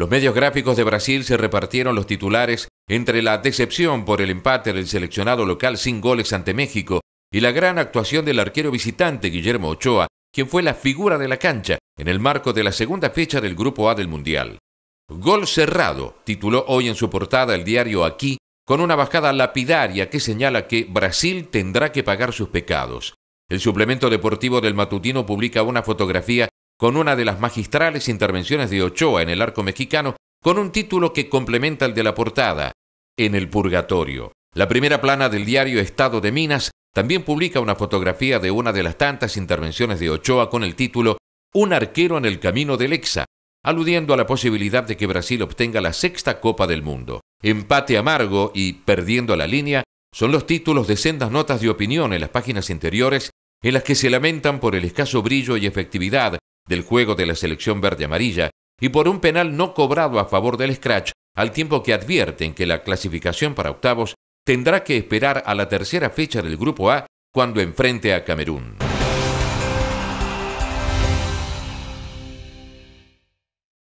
Los medios gráficos de Brasil se repartieron los titulares entre la decepción por el empate del seleccionado local sin goles ante México y la gran actuación del arquero visitante Guillermo Ochoa, quien fue la figura de la cancha en el marco de la segunda fecha del Grupo A del Mundial. Gol cerrado, tituló hoy en su portada el diario Aquí, con una bajada lapidaria que señala que Brasil tendrá que pagar sus pecados. El suplemento deportivo del matutino publica una fotografía con una de las magistrales intervenciones de Ochoa en el arco mexicano, con un título que complementa el de la portada, En el Purgatorio. La primera plana del diario Estado de Minas también publica una fotografía de una de las tantas intervenciones de Ochoa con el título Un arquero en el camino del Exa, aludiendo a la posibilidad de que Brasil obtenga la sexta Copa del Mundo. Empate amargo y Perdiendo la línea son los títulos de sendas notas de opinión en las páginas interiores en las que se lamentan por el escaso brillo y efectividad del juego de la selección verde amarilla y por un penal no cobrado a favor del Scratch, al tiempo que advierten que la clasificación para octavos tendrá que esperar a la tercera fecha del Grupo A cuando enfrente a Camerún.